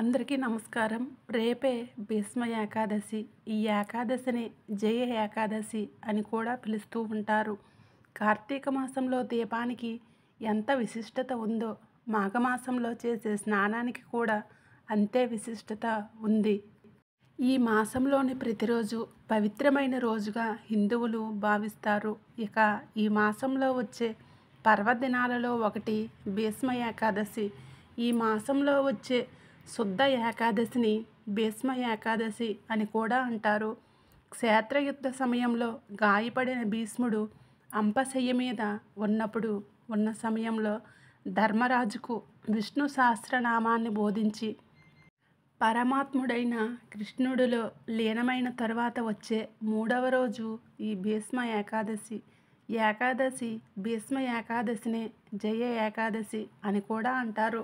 అందరికీ నమస్కారం రేపే భీష్మ ఏకాదశి ఈ ఏకాదశిని జయ ఏకాదశి అని కూడా పిలుస్తూ ఉంటారు కార్తీక మాసంలో దీపానికి ఎంత విశిష్టత ఉందో మాఘమాసంలో చేసే స్నానానికి కూడా అంతే విశిష్టత ఉంది ఈ మాసంలోని ప్రతిరోజు పవిత్రమైన రోజుగా హిందువులు భావిస్తారు ఇక ఈ మాసంలో వచ్చే పర్వదినాలలో ఒకటి భీష్మ ఏకాదశి ఈ మాసంలో వచ్చే శుద్ధ ఏకాదశిని భీష్మ ఏకాదశి అని కూడా అంటారు క్షేత్రయుద్ధ సమయంలో గాయపడిన భీష్ముడు అంపశయ్య మీద ఉన్నప్పుడు ఉన్న సమయంలో ధర్మరాజుకు విష్ణు సహస్రనామాన్ని బోధించి పరమాత్ముడైన కృష్ణుడిలో లీనమైన తర్వాత వచ్చే మూడవ రోజు ఈ భీష్మ ఏకాదశి ఏకాదశి భీష్మ ఏకాదశినే జయ ఏకాదశి అని కూడా అంటారు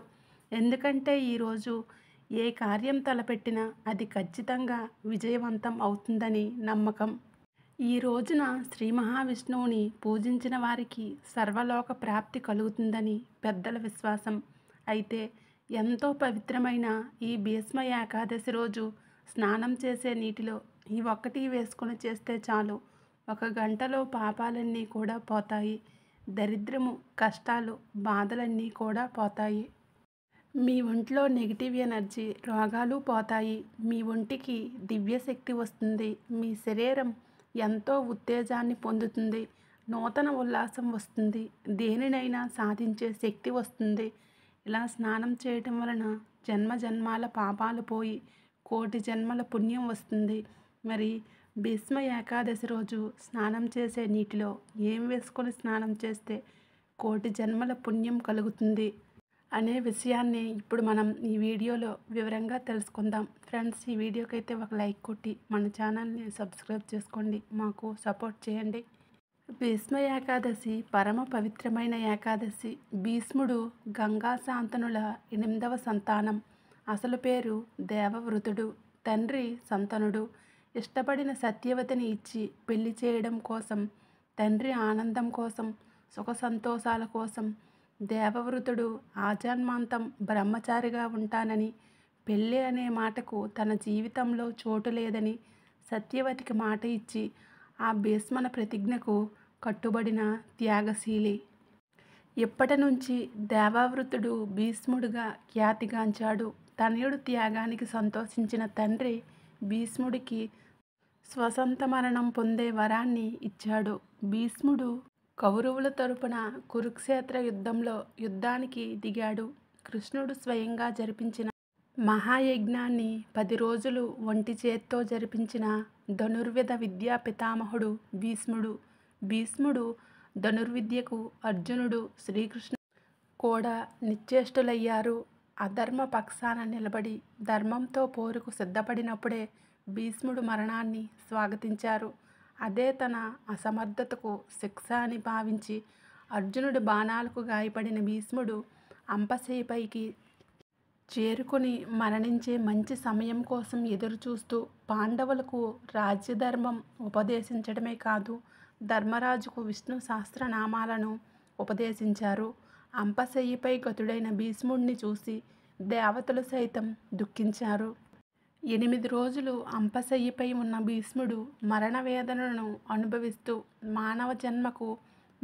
ఎందుకంటే ఈరోజు ఏ కార్యం తలపెట్టినా అది ఖచ్చితంగా విజయవంతం అవుతుందని నమ్మకం ఈ రోజున శ్రీ మహావిష్ణువుని పూజించిన వారికి సర్వలోక ప్రాప్తి కలుగుతుందని పెద్దల విశ్వాసం అయితే ఎంతో పవిత్రమైన ఈ భీష్మ ఏకాదశి రోజు స్నానం చేసే నీటిలో ఈ ఒక్కటి వేసుకొని చేస్తే చాలు ఒక గంటలో పాపాలన్నీ కూడా పోతాయి దరిద్రము కష్టాలు బాధలన్నీ కూడా పోతాయి మీ ఒంట్లో నెగిటివ్ ఎనర్జీ రోగాలు పోతాయి మీ ఒంటికి దివ్యశక్తి వస్తుంది మీ శరీరం ఎంతో ఉత్తేజాన్ని పొందుతుంది నూతన ఉల్లాసం వస్తుంది దేనినైనా సాధించే శక్తి వస్తుంది ఇలా స్నానం చేయటం వలన జన్మ జన్మాల పాపాలు పోయి కోటి జన్మల పుణ్యం వస్తుంది మరి భీష్మ ఏకాదశి రోజు స్నానం చేసే నీటిలో ఏం వేసుకొని స్నానం చేస్తే కోటి జన్మల పుణ్యం కలుగుతుంది అనే విషయాన్ని ఇప్పుడు మనం ఈ వీడియోలో వివరంగా తెలుసుకుందాం ఫ్రెండ్స్ ఈ వీడియోకైతే ఒక లైక్ కొట్టి మన ఛానల్ని సబ్స్క్రైబ్ చేసుకోండి మాకు సపోర్ట్ చేయండి భీష్మ ఏకాదశి పరమ పవిత్రమైన ఏకాదశి భీష్ముడు గంగా శాంతనుల ఎనిమిదవ సంతానం అసలు పేరు దేవవృతుడు తండ్రి సంతనుడు ఇష్టపడిన సత్యవతిని ఇచ్చి పెళ్లి చేయడం కోసం తండ్రి ఆనందం కోసం సుఖ సంతోషాల కోసం దేవవృతుడు ఆజన్మాంతం బ్రహ్మచారిగా ఉంటానని పెళ్ళి అనే మాటకు తన జీవితంలో చోటు లేదని సత్యవతికి మాట ఇచ్చి ఆ భీష్మన ప్రతిజ్ఞకు కట్టుబడిన త్యాగశీలి ఇప్పటి నుంచి దేవావృతుడు భీష్ముడుగా ఖ్యాతిగాంచాడు తనయుడు త్యాగానికి సంతోషించిన తండ్రి భీష్ముడికి స్వసంత మరణం పొందే వరాన్ని ఇచ్చాడు భీష్ముడు కౌరవుల తరపున కురుక్షేత్ర యుద్ధంలో యుద్ధానికి దిగాడు కృష్ణుడు స్వయంగా జరిపించిన మహాయజ్ఞాన్ని పది రోజులు ఒంటి చేత్తో జరిపించిన ధనుర్విద విద్యా పితామహుడు భీష్ముడు భీష్ముడు ధనుర్విద్యకు అర్జునుడు శ్రీకృష్ణ కూడా నిశ్చేష్టులయ్యారు అధర్మ పక్షాన నిలబడి ధర్మంతో పోరుకు సిద్ధపడినప్పుడే భీష్ముడు మరణాన్ని స్వాగతించారు అదే తన అసమర్థతకు శిక్ష అని భావించి అర్జునుడి బాణాలకు గాయపడిన భీష్ముడు అంపశయ్యపైకి చేరుకుని మరణించే మంచి సమయం కోసం ఎదురుచూస్తూ పాండవులకు రాజ్యధర్మం ఉపదేశించడమే కాదు ధర్మరాజుకు విష్ణు సహస్రనామాలను ఉపదేశించారు అంపశయ్యపై గతుడైన భీష్ముడిని చూసి దేవతలు సైతం దుఃఖించారు ఎనిమిది రోజులు అంపశయ్యపై ఉన్న భీష్ముడు మరణవేదనను అనుభవిస్తూ మానవ జన్మకు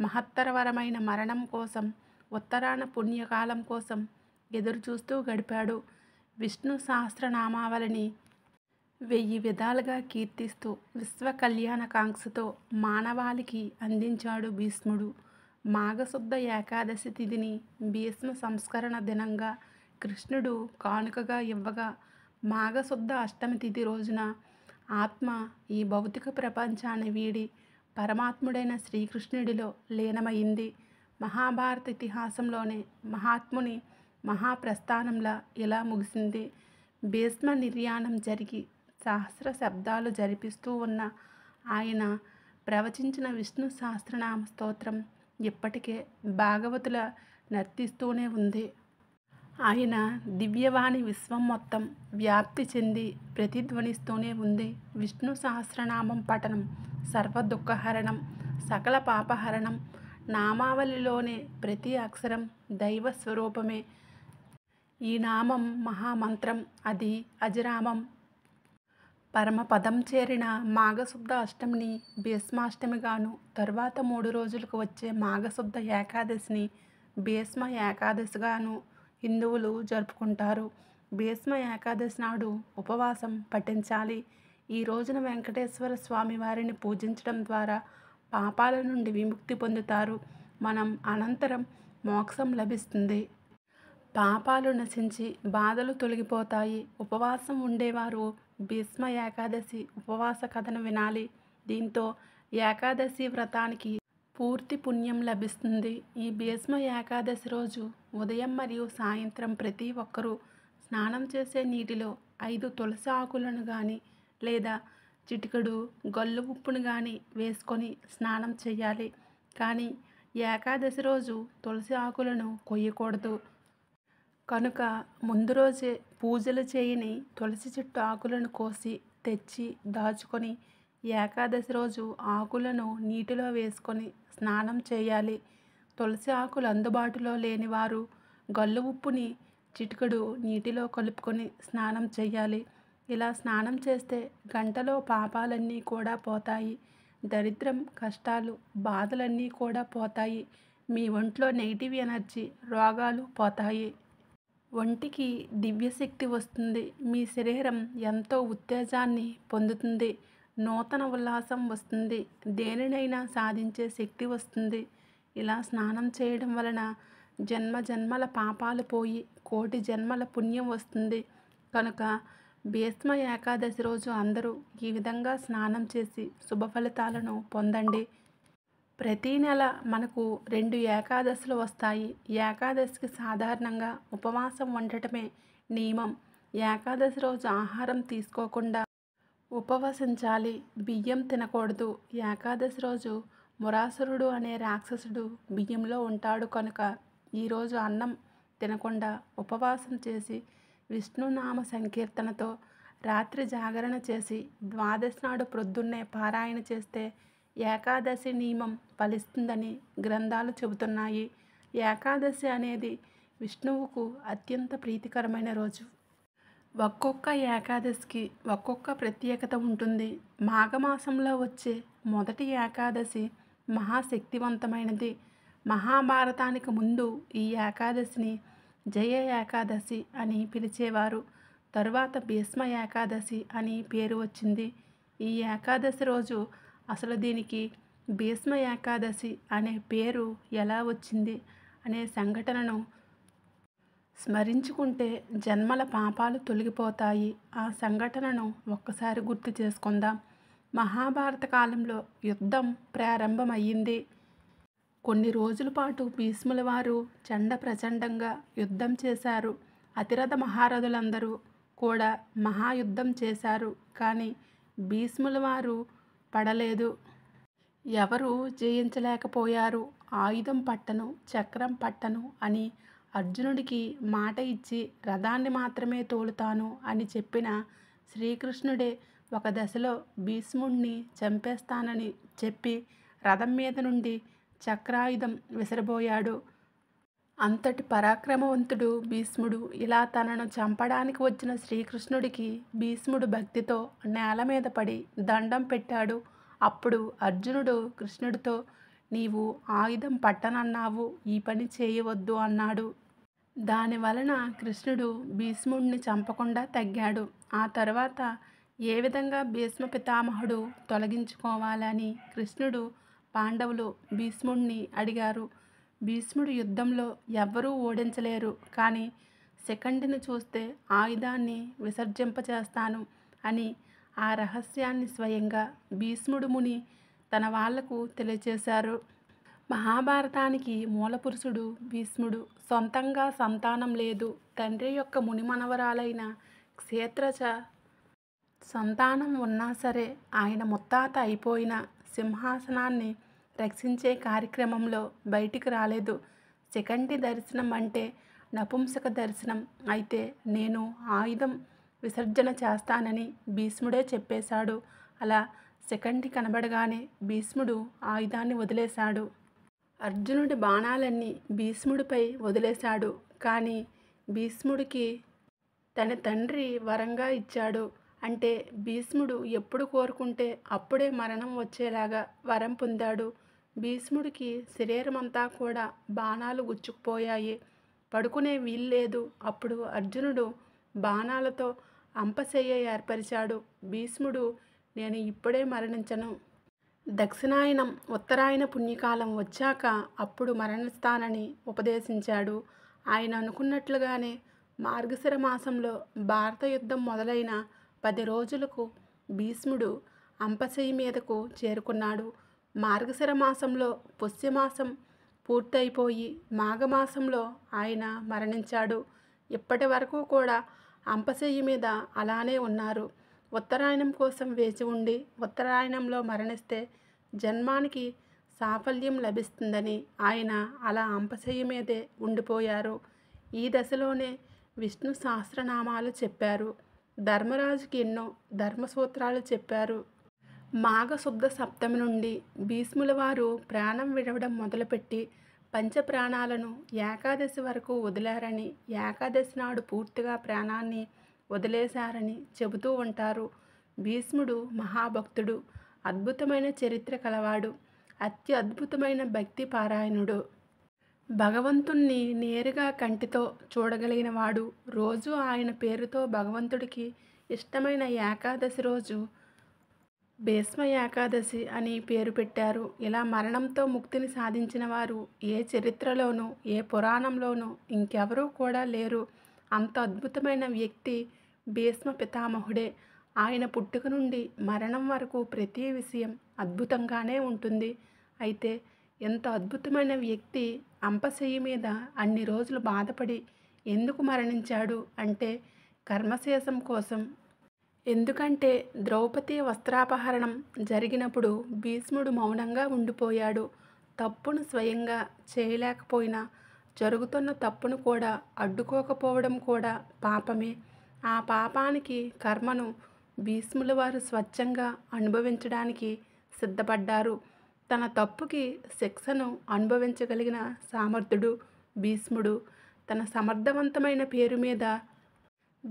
మహత్తరవరమైన మరణం కోసం ఉత్తరాన పుణ్యకాలం కోసం ఎదురుచూస్తూ గడిపాడు విష్ణు సహస్రనామావళిని వెయ్యి విధాలుగా కీర్తిస్తూ విశ్వ కళ్యాణకాంక్షతో మానవాళికి అందించాడు భీష్ముడు మాఘశుద్ధ ఏకాదశి తిథిని భీష్మ సంస్కరణ దినంగా కృష్ణుడు కానుకగా ఇవ్వగా మాఘశుద్ధ అష్టమి తిథి రోజున ఆత్మ ఈ భౌతిక ప్రపంచాన్ని వీడి పరమాత్ముడైన శ్రీకృష్ణుడిలో లీనమైంది మహాభారత ఇతిహాసంలోనే మహాత్ముని మహాప్రస్థానంలా ఇలా ముగిసింది భీష్మ నిర్యాణం జరిగి సహస్ర శబ్దాలు జరిపిస్తూ ఉన్న ఆయన ప్రవచించిన విష్ణు సహస్రనామ స్తోత్రం ఇప్పటికే భాగవతుల నర్తిస్తూనే ఉంది ఆయన దివ్యవాణి విశ్వం మొత్తం వ్యాప్తి చెంది ప్రతిధ్వనిస్తూనే ఉంది విష్ణు సహస్రనామం పఠనం సర్వ దుఃఖహరణం సకల పాపహరణం నామావళిలోనే ప్రతి అక్షరం దైవ స్వరూపమే ఈ నామం మహామంత్రం అది అజరామం పరమపదం చేరిన మాఘశుద్ధ అష్టమిని భీష్మాష్టమిగాను తర్వాత మూడు రోజులకు వచ్చే మాఘశుద్ధ ఏకాదశిని భీష్మ ఏకాదశిగాను హిందువులు జరుపుకుంటారు భీష్మ ఏకాదశి నాడు ఉపవాసం పఠించాలి ఈ రోజున వెంకటేశ్వర స్వామి వారిని పూజించడం ద్వారా పాపాల నుండి విముక్తి పొందుతారు మనం అనంతరం మోక్షం లభిస్తుంది పాపాలు నశించి బాధలు తొలగిపోతాయి ఉపవాసం ఉండేవారు భీష్మ ఏకాదశి ఉపవాస కథను వినాలి దీంతో ఏకాదశి వ్రతానికి పూర్తి పుణ్యం లభిస్తుంది ఈ భీష్మ ఏకాదశి రోజు ఉదయం మరియు సాయంత్రం ప్రతి ఒక్కరూ స్నానం చేసే నీటిలో ఐదు తులసి ఆకులను కానీ లేదా చిటికడు గల్లు ఉప్పును కానీ వేసుకొని స్నానం చేయాలి కానీ ఏకాదశి రోజు తులసి ఆకులను కొయ్యకూడదు కనుక ముందు రోజే పూజలు చేయని తులసి చెట్టు ఆకులను కోసి తెచ్చి దాచుకొని ఏకాదశి రోజు ఆకులను నీటిలో వేసుకొని స్నానం చేయాలి తులసి ఆకులు అందుబాటులో లేని వారు గల్లు ఉప్పుని చిటుకుడు నీటిలో కలుపుకొని స్నానం చేయాలి ఇలా స్నానం చేస్తే గంటలో పాపాలన్నీ కూడా పోతాయి దరిద్రం కష్టాలు బాధలన్నీ కూడా పోతాయి మీ ఒంట్లో నెగిటివ్ ఎనర్జీ రోగాలు పోతాయి ఒంటికి దివ్యశక్తి వస్తుంది మీ శరీరం ఎంతో ఉత్తేజాన్ని పొందుతుంది నూతన ఉల్లాసం వస్తుంది దేనినైనా సాధించే శక్తి వస్తుంది ఇలా స్నానం చేయడం వలన జన్మ జన్మల పాపాలు పోయి కోటి జన్మల పుణ్యం వస్తుంది కనుక భీష్మ ఏకాదశి రోజు అందరూ ఈ విధంగా స్నానం చేసి శుభ ఫలితాలను పొందండి ప్రతి నెల మనకు రెండు ఏకాదశులు వస్తాయి ఏకాదశికి సాధారణంగా ఉపవాసం ఉండటమే నియమం ఏకాదశి రోజు ఆహారం తీసుకోకుండా ఉపవసించాలి బియ్యం తినకూడదు ఏకాదశి రోజు మురాసురుడు అనే రాక్షసుడు బియ్యంలో ఉంటాడు కనుక ఈరోజు అన్నం తినకుండా ఉపవాసం చేసి విష్ణునామ సంకీర్తనతో రాత్రి జాగరణ చేసి ద్వాదశి నాడు ప్రొద్దున్నే పారాయణ చేస్తే ఏకాదశి నియమం ఫలిస్తుందని గ్రంథాలు చెబుతున్నాయి ఏకాదశి అనేది విష్ణువుకు అత్యంత ప్రీతికరమైన రోజు ఒక్కొక్క ఏకాదశికి ఒక్కొక్క ప్రత్యేకత ఉంటుంది మాఘమాసంలో వచ్చే మొదటి ఏకాదశి మహాశక్తివంతమైనది మహాభారతానికి ముందు ఈ ఏకాదశిని జయ ఏకాదశి అని పిలిచేవారు తరువాత భీష్మ ఏకాదశి అని పేరు వచ్చింది ఈ ఏకాదశి రోజు అసలు దీనికి భీష్మ ఏకాదశి అనే పేరు ఎలా వచ్చింది అనే సంఘటనను స్మరించుకుంటే జన్మల పాపాలు తొలగిపోతాయి ఆ సంఘటనను ఒక్కసారి గుర్తు చేసుకుందాం మహాభారత కాలంలో యుద్ధం ప్రారంభమయ్యింది కొన్ని రోజుల పాటు భీష్ముల వారు చండ ప్రచండంగా యుద్ధం చేశారు అతిరథ మహారథులందరూ కూడా మహాయుద్ధం చేశారు కానీ భీష్ముల వారు పడలేదు ఎవరు జయించలేకపోయారు ఆయుధం పట్టను చక్రం పట్టను అని అర్జునుడికి మాట ఇచ్చి రథాన్ని మాత్రమే తోలుతాను అని చెప్పిన శ్రీకృష్ణుడే ఒక దశలో భీష్ముడిని చంపేస్తానని చెప్పి రథం మీద నుండి చక్రాయుధం విసిరబోయాడు అంతటి పరాక్రమవంతుడు భీష్ముడు ఇలా తనను చంపడానికి వచ్చిన శ్రీకృష్ణుడికి భీష్ముడు భక్తితో నేల మీద పడి దండం పెట్టాడు అప్పుడు అర్జునుడు కృష్ణుడితో నీవు ఆయుధం పట్టనన్నావు ఈ పని చేయవద్దు అన్నాడు దాని వలన కృష్ణుడు భీష్ముడిని చంపకుండా తగ్గాడు ఆ తర్వాత ఏ విధంగా భీష్మ పితామహుడు తొలగించుకోవాలని కృష్ణుడు పాండవులు భీష్ముడిని అడిగారు భీష్ముడు యుద్ధంలో ఎవ్వరూ ఓడించలేరు కానీ సెకండ్ని చూస్తే ఆయుధాన్ని విసర్జింపచేస్తాను అని ఆ రహస్యాన్ని స్వయంగా భీష్ముడు ముని తన వాళ్లకు తెలియజేశారు మహాభారతానికి మూలపురుషుడు భీష్ముడు సొంతంగా సంతానం లేదు తండ్రి యొక్క మునిమనవరాలైన క్షేత్రచ సంతానం ఉన్నా సరే ఆయన ముత్తాత అయిపోయిన సింహాసనాన్ని రక్షించే కార్యక్రమంలో బయటికి రాలేదు సెకండి దర్శనం అంటే నపుంసక దర్శనం అయితే నేను ఆయుధం విసర్జన చేస్తానని భీష్ముడే చెప్పేశాడు అలా సెకండ్ కనబడగానే భీష్ముడు ఆయుధాన్ని వదిలేశాడు అర్జునుడి బాణాలన్నీ భీష్ముడిపై వదిలేశాడు కానీ భీష్ముడికి తన తండ్రి వరంగా ఇచ్చాడు అంటే భీష్ముడు ఎప్పుడు కోరుకుంటే అప్పుడే మరణం వచ్చేలాగా వరం పొందాడు భీష్ముడికి శరీరమంతా కూడా బాణాలు గుచ్చుకుపోయాయి పడుకునే వీల్లేదు అప్పుడు అర్జునుడు బాణాలతో అంపశయ్య ఏర్పరిచాడు భీష్ముడు నేను ఇప్పుడే మరణించను దక్షిణాయనం ఉత్తరాయణ పుణ్యకాలం వచ్చాక అప్పుడు మరణిస్తానని ఉపదేశించాడు ఆయన అనుకున్నట్లుగానే మార్గశిర మాసంలో భారత యుద్ధం మొదలైన పది రోజులకు భీష్ముడు అంపశయ్య మీదకు చేరుకున్నాడు మార్గశిర మాసంలో పుష్యమాసం పూర్తయిపోయి మాఘమాసంలో ఆయన మరణించాడు ఇప్పటి వరకు కూడా అంపశయ్య మీద అలానే ఉన్నారు ఉత్తరాయణం కోసం వేచి ఉండి ఉత్తరాయణంలో మరణిస్తే జన్మానికి సాఫల్యం లభిస్తుందని ఆయన అలా అంపశయ్య మీదే ఉండిపోయారు ఈ దశలోనే విష్ణు సహస్రనామాలు చెప్పారు ధర్మరాజుకి ఎన్నో ధర్మసూత్రాలు చెప్పారు మాఘశుద్ధ సప్తమి నుండి భీష్ముల వారు ప్రాణం విడవడం మొదలుపెట్టి పంచప్రాణాలను ఏకాదశి వరకు వదిలారని ఏకాదశి నాడు పూర్తిగా ప్రాణాన్ని వదిలేశారని చెబుతూ ఉంటారు భీష్ముడు మహాభక్తుడు అద్భుతమైన చరిత్ర కలవాడు అద్భుతమైన భక్తి పారాయణుడు భగవంతుణ్ణి నేరుగా కంటితో చూడగలిగినవాడు రోజు ఆయన పేరుతో భగవంతుడికి ఇష్టమైన ఏకాదశి రోజు భీష్మ ఏకాదశి అని పేరు పెట్టారు ఇలా మరణంతో ముక్తిని సాధించిన వారు ఏ చరిత్రలోనూ ఏ పురాణంలోనూ ఇంకెవరూ కూడా లేరు అంత అద్భుతమైన వ్యక్తి భీష్మ పితామహుడే ఆయన పుట్టుక నుండి మరణం వరకు ప్రతి విషయం అద్భుతంగానే ఉంటుంది అయితే ఎంత అద్భుతమైన వ్యక్తి అంపశయ్య మీద అన్ని రోజులు బాధపడి ఎందుకు మరణించాడు అంటే కర్మశేషం కోసం ఎందుకంటే ద్రౌపది వస్త్రాపహరణం జరిగినప్పుడు భీష్ముడు మౌనంగా ఉండిపోయాడు తప్పును స్వయంగా చేయలేకపోయినా జరుగుతున్న తప్పును కూడా అడ్డుకోకపోవడం కూడా పాపమే ఆ పాపానికి కర్మను భీష్ముల వారు స్వచ్ఛంగా అనుభవించడానికి సిద్ధపడ్డారు తన తప్పుకి శిక్షను అనుభవించగలిగిన సామర్థుడు భీష్ముడు తన సమర్థవంతమైన పేరు మీద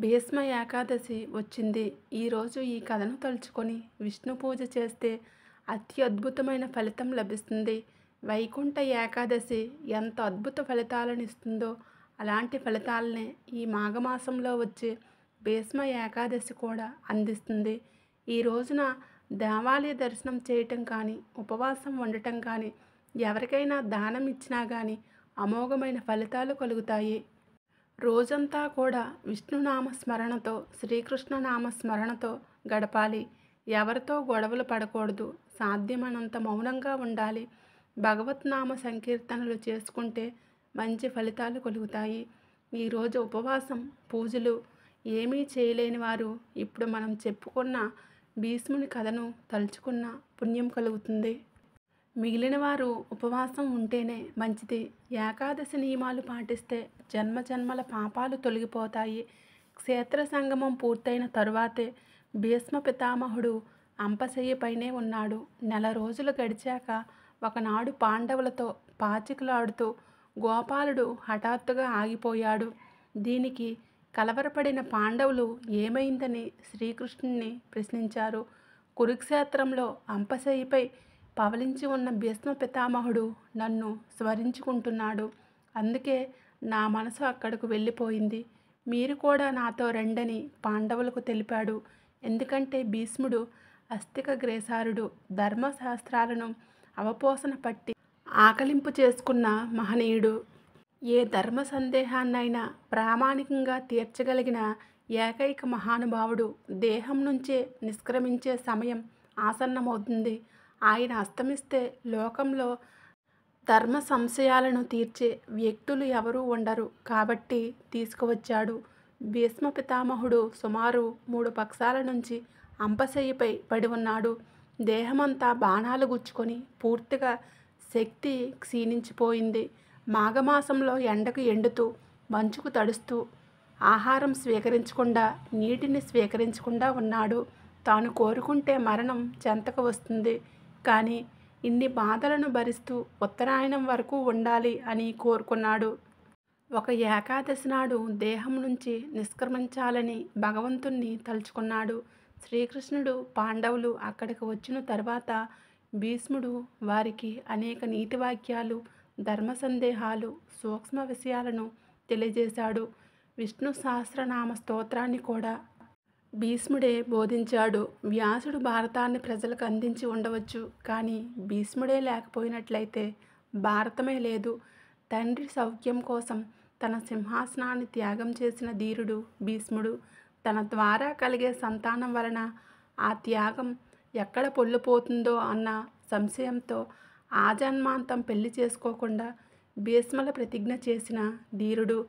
భీష్మ ఏకాదశి వచ్చింది ఈరోజు ఈ కథను తలుచుకొని విష్ణు పూజ చేస్తే అత్యద్భుతమైన ఫలితం లభిస్తుంది వైకుంఠ ఏకాదశి ఎంత అద్భుత ఫలితాలను ఇస్తుందో అలాంటి ఫలితాలనే ఈ మాఘమాసంలో వచ్చే భీష్మ ఏకాదశి కూడా అందిస్తుంది ఈ రోజున దేవాలయ దర్శనం చేయటం కానీ ఉపవాసం ఉండటం కానీ ఎవరికైనా దానం ఇచ్చినా కానీ అమోఘమైన ఫలితాలు కలుగుతాయి రోజంతా కూడా విష్ణునామ స్మరణతో శ్రీకృష్ణ నామ స్మరణతో గడపాలి ఎవరితో గొడవలు పడకూడదు సాధ్యమైనంత మౌనంగా ఉండాలి భగవత్నామ సంకీర్తనలు చేసుకుంటే మంచి ఫలితాలు కలుగుతాయి ఈరోజు ఉపవాసం పూజలు ఏమీ చేయలేని వారు ఇప్పుడు మనం చెప్పుకున్న భీష్ముని కథను తలుచుకున్న పుణ్యం కలుగుతుంది మిగిలిన వారు ఉపవాసం ఉంటేనే మంచిది ఏకాదశి నియమాలు పాటిస్తే జన్మజన్మల పాపాలు తొలగిపోతాయి క్షేత్ర సంగమం పూర్తయిన తరువాతే భీష్మ పితామహుడు అంపశయ్యపైనే ఉన్నాడు నెల రోజులు గడిచాక ఒకనాడు పాండవులతో పాచికలాడుతూ గోపాలుడు హఠాత్తుగా ఆగిపోయాడు దీనికి కలవరపడిన పాండవులు ఏమైందని శ్రీకృష్ణుని ప్రశ్నించారు కురుక్షేత్రంలో అంపశయ్యపై పవలించి ఉన్న భీష్మ పితామహుడు నన్ను స్మరించుకుంటున్నాడు అందుకే నా మనసు అక్కడకు వెళ్ళిపోయింది మీరు కూడా నాతో రండని పాండవులకు తెలిపాడు ఎందుకంటే భీష్ముడు అస్తిక గ్రేసారుడు ధర్మశాస్త్రాలను అవపోసన పట్టి ఆకలింపు చేసుకున్న మహనీయుడు ఏ ధర్మ సందేహాన్నైనా ప్రామాణికంగా తీర్చగలిగిన ఏకైక మహానుభావుడు దేహం నుంచే నిష్క్రమించే సమయం ఆసన్నమవుతుంది ఆయన అస్తమిస్తే లోకంలో ధర్మ సంశయాలను తీర్చే వ్యక్తులు ఎవరూ ఉండరు కాబట్టి తీసుకువచ్చాడు భీష్మ పితామహుడు సుమారు మూడు పక్షాల నుంచి అంపశయ్యపై పడి ఉన్నాడు దేహమంతా బాణాలు గుచ్చుకొని పూర్తిగా శక్తి క్షీణించిపోయింది మాఘమాసంలో ఎండకు ఎండుతూ మంచుకు తడుస్తూ ఆహారం స్వీకరించకుండా నీటిని స్వీకరించకుండా ఉన్నాడు తాను కోరుకుంటే మరణం చెంతకు వస్తుంది కానీ ఇన్ని బాధలను భరిస్తూ ఉత్తరాయణం వరకు ఉండాలి అని కోరుకున్నాడు ఒక ఏకాదశి నాడు దేహం నుంచి నిష్క్రమించాలని భగవంతుణ్ణి తలుచుకున్నాడు శ్రీకృష్ణుడు పాండవులు అక్కడికి వచ్చిన తర్వాత భీష్ముడు వారికి అనేక నీతి వాక్యాలు ధర్మ సందేహాలు సూక్ష్మ విషయాలను తెలియజేశాడు విష్ణు సహస్రనామ స్తోత్రాన్ని కూడా భీష్ముడే బోధించాడు వ్యాసుడు భారతాన్ని ప్రజలకు అందించి ఉండవచ్చు కానీ భీష్ముడే లేకపోయినట్లయితే భారతమే లేదు తండ్రి సౌఖ్యం కోసం తన సింహాసనాన్ని త్యాగం చేసిన ధీరుడు భీష్ముడు తన ద్వారా కలిగే సంతానం వలన ఆ త్యాగం ఎక్కడ పొల్లుపోతుందో అన్న సంశయంతో ఆజన్మాంతం పెళ్లి చేసుకోకుండా భీష్మల ప్రతిజ్ఞ చేసిన ధీరుడు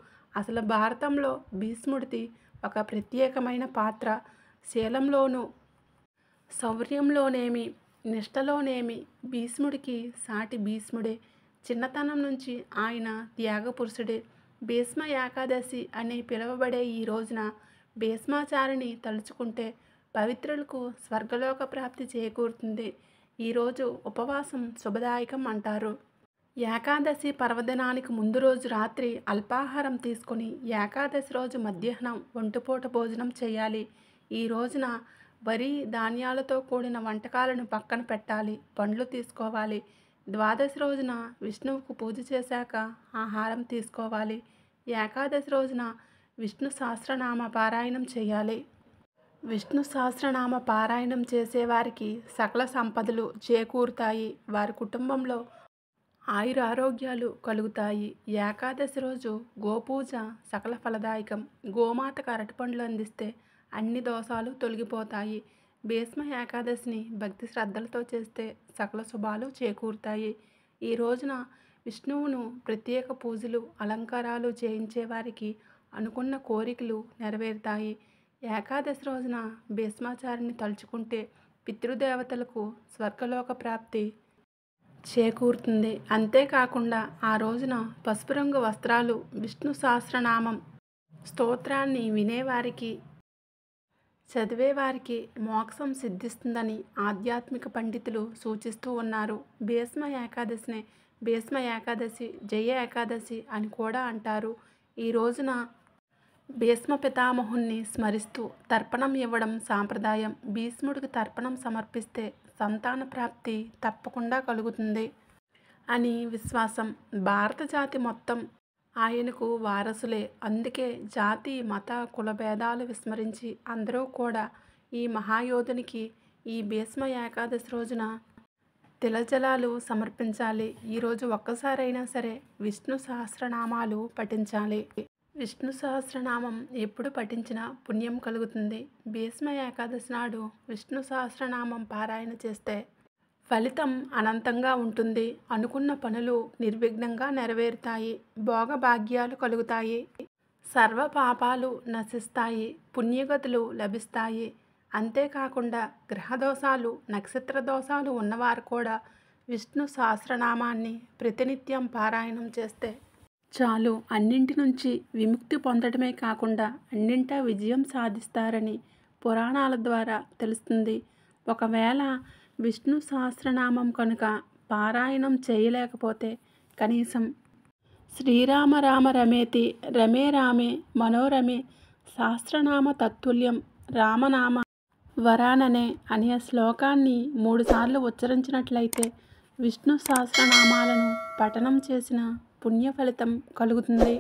అసలు భారతంలో భీష్ముడిది ఒక ప్రత్యేకమైన పాత్ర శీలంలోనూ శౌర్యంలోనేమి నిష్టలోనేమి భీష్ముడికి సాటి భీష్ముడే చిన్నతనం నుంచి ఆయన త్యాగపురుషుడే భీష్మ ఏకాదశి అని పిలువబడే ఈ రోజున భీష్మాచారిని తలుచుకుంటే పవిత్రులకు స్వర్గలోక ప్రాప్తి చేకూరుతుంది ఈరోజు ఉపవాసం శుభదాయకం అంటారు ఏకాదశి పర్వదినానికి ముందు రోజు రాత్రి అల్పాహారం తీసుకుని ఏకాదశి రోజు మధ్యాహ్నం ఒంటిపూట భోజనం చేయాలి ఈ రోజున వరి ధాన్యాలతో కూడిన వంటకాలను పక్కన పెట్టాలి పండ్లు తీసుకోవాలి ద్వాదశి రోజున విష్ణువుకు పూజ చేశాక ఆహారం తీసుకోవాలి ఏకాదశి రోజున విష్ణు సహస్రనామ పారాయణం చేయాలి విష్ణు సహస్రనామ పారాయణం చేసేవారికి సకల సంపదలు చేకూరుతాయి వారి కుటుంబంలో ఆయురారోగ్యాలు కలుగుతాయి ఏకాదశి రోజు గోపూజ సకల ఫలదాయకం గోమాతకు పండ్లు అందిస్తే అన్ని దోషాలు తొలగిపోతాయి భీష్మ ఏకాదశిని భక్తి శ్రద్ధలతో చేస్తే సకల శుభాలు చేకూరుతాయి ఈ రోజున విష్ణువును ప్రత్యేక పూజలు అలంకారాలు చేయించేవారికి అనుకున్న కోరికలు నెరవేరుతాయి ఏకాదశి రోజున భీష్మాచారిని తలుచుకుంటే పితృదేవతలకు స్వర్గలోక ప్రాప్తి చేకూరుతుంది అంతేకాకుండా ఆ రోజున పసుపు రంగు వస్త్రాలు విష్ణు సహస్రనామం స్తోత్రాన్ని వినేవారికి చదివేవారికి మోక్షం సిద్ధిస్తుందని ఆధ్యాత్మిక పండితులు సూచిస్తూ ఉన్నారు భీష్మ ఏకాదశినే భీష్మ ఏకాదశి జయ ఏకాదశి అని కూడా అంటారు ఈ రోజున భీష్మ పితామహుణ్ణి స్మరిస్తూ తర్పణం ఇవ్వడం సాంప్రదాయం భీష్ముడికి తర్పణం సమర్పిస్తే సంతాన ప్రాప్తి తప్పకుండా కలుగుతుంది అని విశ్వాసం భారత జాతి మొత్తం ఆయనకు వారసులే అందుకే జాతి మత కులభేదాలు విస్మరించి అందరూ కూడా ఈ మహాయోధునికి ఈ భీష్మ ఏకాదశి రోజున తిలజలాలు సమర్పించాలి ఈరోజు ఒక్కసారైనా సరే విష్ణు సహస్రనామాలు పఠించాలి విష్ణు సహస్రనామం ఎప్పుడు పఠించినా పుణ్యం కలుగుతుంది భీష్మ ఏకాదశి నాడు విష్ణు సహస్రనామం పారాయణ చేస్తే ఫలితం అనంతంగా ఉంటుంది అనుకున్న పనులు నిర్విఘ్నంగా నెరవేరుతాయి భోగభాగ్యాలు కలుగుతాయి సర్వ పాపాలు నశిస్తాయి పుణ్యగతులు లభిస్తాయి అంతేకాకుండా గ్రహదోషాలు నక్షత్ర దోషాలు ఉన్నవారు కూడా విష్ణు సహస్రనామాన్ని ప్రతినిత్యం పారాయణం చేస్తే చాలు అన్నింటి నుంచి విముక్తి పొందడమే కాకుండా అన్నింటా విజయం సాధిస్తారని పురాణాల ద్వారా తెలుస్తుంది ఒకవేళ విష్ణు సహస్రనామం కనుక పారాయణం చేయలేకపోతే కనీసం శ్రీరామ రామ రమేతి రమే రామే మనోరమే సహస్రనామ తత్తుల్యం రామనామ వరాననే అనే శ్లోకాన్ని మూడుసార్లు ఉచ్చరించినట్లయితే విష్ణు సహస్రనామాలను పఠనం చేసిన పుణ్య ఫలితం కలుగుతుంది